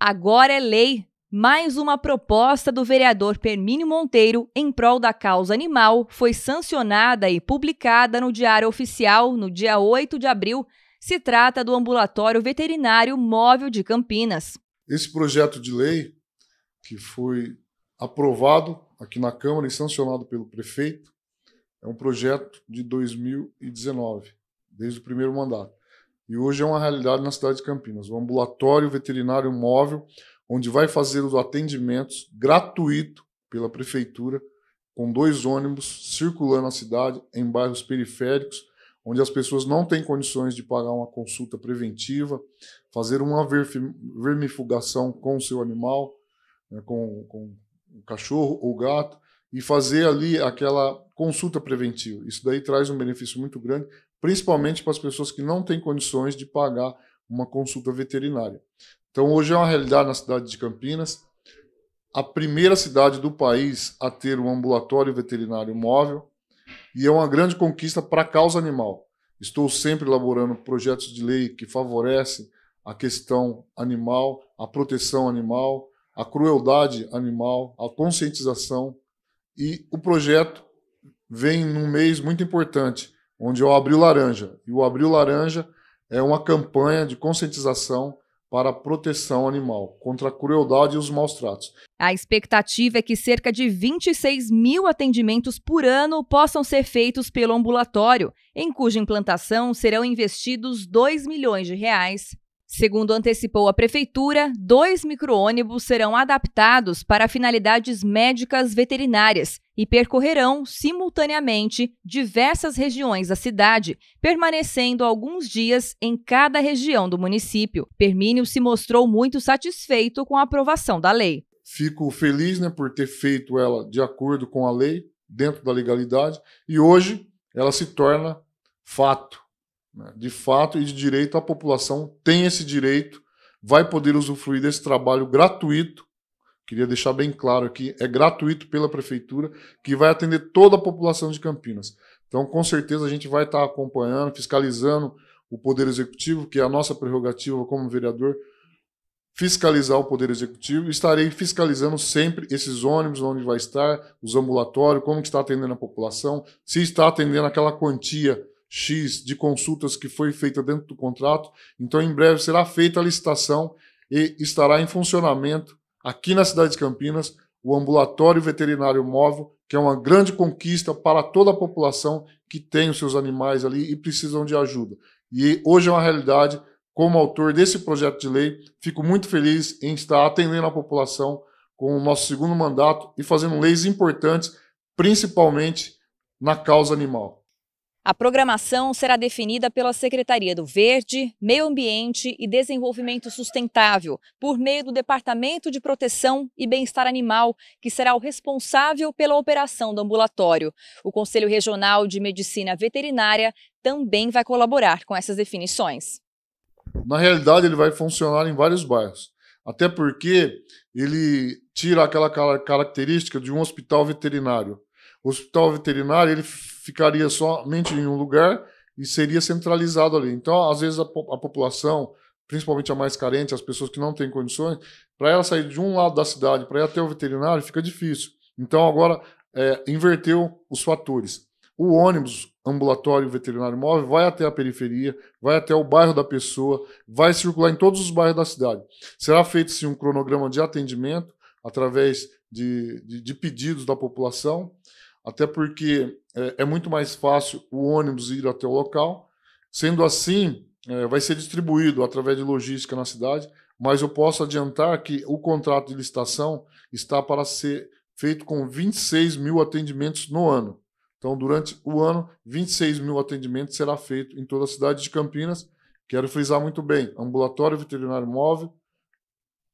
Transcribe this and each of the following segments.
Agora é lei. Mais uma proposta do vereador Permínio Monteiro em prol da causa animal foi sancionada e publicada no Diário Oficial no dia 8 de abril. Se trata do Ambulatório Veterinário Móvel de Campinas. Esse projeto de lei, que foi aprovado aqui na Câmara e sancionado pelo prefeito, é um projeto de 2019, desde o primeiro mandato e hoje é uma realidade na cidade de Campinas. O ambulatório veterinário móvel, onde vai fazer os atendimentos gratuito pela prefeitura, com dois ônibus circulando a cidade em bairros periféricos, onde as pessoas não têm condições de pagar uma consulta preventiva, fazer uma vermifugação com o seu animal, né, com, com o cachorro ou gato, e fazer ali aquela consulta preventiva. Isso daí traz um benefício muito grande, principalmente para as pessoas que não têm condições de pagar uma consulta veterinária. Então, hoje é uma realidade na cidade de Campinas, a primeira cidade do país a ter um ambulatório veterinário móvel, e é uma grande conquista para a causa animal. Estou sempre elaborando projetos de lei que favorecem a questão animal, a proteção animal, a crueldade animal, a conscientização e o projeto vem num mês muito importante, onde é o Abril Laranja. E o Abril Laranja é uma campanha de conscientização para a proteção animal, contra a crueldade e os maus tratos. A expectativa é que cerca de 26 mil atendimentos por ano possam ser feitos pelo ambulatório, em cuja implantação serão investidos 2 milhões de reais Segundo antecipou a prefeitura, dois micro-ônibus serão adaptados para finalidades médicas veterinárias e percorrerão simultaneamente diversas regiões da cidade, permanecendo alguns dias em cada região do município. Permínio se mostrou muito satisfeito com a aprovação da lei. Fico feliz né, por ter feito ela de acordo com a lei, dentro da legalidade, e hoje ela se torna fato. Né? De fato e de direito, a população tem esse direito, vai poder usufruir desse trabalho gratuito. Queria deixar bem claro aqui, é gratuito pela prefeitura, que vai atender toda a população de Campinas. Então, com certeza, a gente vai estar acompanhando, fiscalizando o Poder Executivo, que é a nossa prerrogativa como vereador, fiscalizar o Poder Executivo. Estarei fiscalizando sempre esses ônibus, onde vai estar, os ambulatórios, como está atendendo a população, se está atendendo aquela quantia X de consultas que foi feita dentro do contrato. Então, em breve será feita a licitação e estará em funcionamento aqui na cidade de Campinas o ambulatório veterinário móvel, que é uma grande conquista para toda a população que tem os seus animais ali e precisam de ajuda. E hoje é uma realidade. Como autor desse projeto de lei, fico muito feliz em estar atendendo a população com o nosso segundo mandato e fazendo leis importantes, principalmente na causa animal. A programação será definida pela Secretaria do Verde, Meio Ambiente e Desenvolvimento Sustentável, por meio do Departamento de Proteção e Bem-Estar Animal, que será o responsável pela operação do ambulatório. O Conselho Regional de Medicina Veterinária também vai colaborar com essas definições. Na realidade, ele vai funcionar em vários bairros, até porque ele tira aquela característica de um hospital veterinário o hospital veterinário ele ficaria somente em um lugar e seria centralizado ali. Então, às vezes, a, po a população, principalmente a mais carente, as pessoas que não têm condições, para ela sair de um lado da cidade para ir até o veterinário fica difícil. Então, agora é, inverteu os fatores. O ônibus ambulatório veterinário móvel vai até a periferia, vai até o bairro da pessoa, vai circular em todos os bairros da cidade. Será feito sim, um cronograma de atendimento através de, de, de pedidos da população até porque é, é muito mais fácil o ônibus ir até o local. Sendo assim, é, vai ser distribuído através de logística na cidade, mas eu posso adiantar que o contrato de licitação está para ser feito com 26 mil atendimentos no ano. Então, durante o ano, 26 mil atendimentos será feito em toda a cidade de Campinas. Quero frisar muito bem: ambulatório veterinário móvel,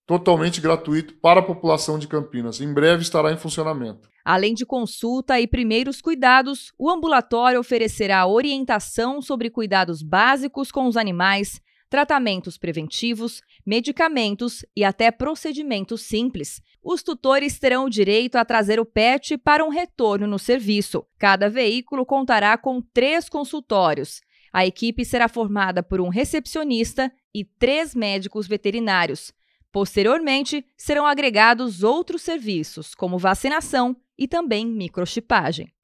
totalmente gratuito para a população de Campinas. Em breve estará em funcionamento. Além de consulta e primeiros cuidados, o ambulatório oferecerá orientação sobre cuidados básicos com os animais, tratamentos preventivos, medicamentos e até procedimentos simples. Os tutores terão o direito a trazer o pet para um retorno no serviço. Cada veículo contará com três consultórios. A equipe será formada por um recepcionista e três médicos veterinários. Posteriormente, serão agregados outros serviços, como vacinação e também microchipagem.